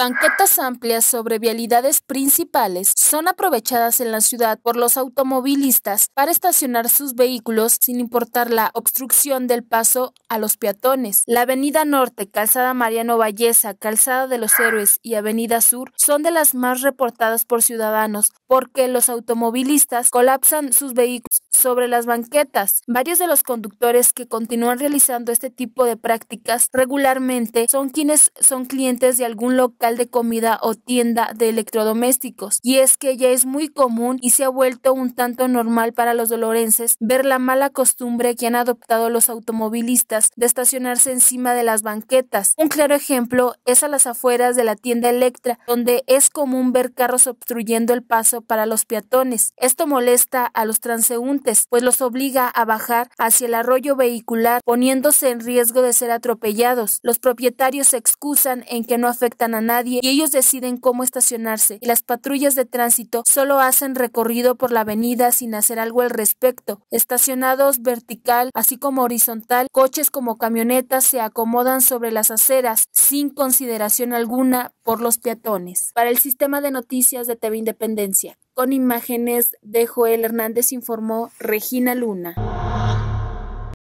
Banquetas amplias sobre vialidades principales son aprovechadas en la ciudad por los automovilistas para estacionar sus vehículos sin importar la obstrucción del paso a los peatones. La Avenida Norte, Calzada Mariano Valleza, Calzada de los Héroes y Avenida Sur son de las más reportadas por ciudadanos porque los automovilistas colapsan sus vehículos sobre las banquetas. Varios de los conductores que continúan realizando este tipo de prácticas regularmente son quienes son clientes de algún local de comida o tienda de electrodomésticos. Y es que ya es muy común y se ha vuelto un tanto normal para los dolorenses ver la mala costumbre que han adoptado los automovilistas de estacionarse encima de las banquetas. Un claro ejemplo es a las afueras de la tienda Electra, donde es común ver carros obstruyendo el paso para los peatones. Esto molesta a los transeúntes pues los obliga a bajar hacia el arroyo vehicular, poniéndose en riesgo de ser atropellados. Los propietarios se excusan en que no afectan a nadie y ellos deciden cómo estacionarse, y las patrullas de tránsito solo hacen recorrido por la avenida sin hacer algo al respecto. Estacionados vertical, así como horizontal, coches como camionetas se acomodan sobre las aceras sin consideración alguna por los peatones. Para el sistema de noticias de TV Independencia, con imágenes de Joel Hernández informó Regina Luna.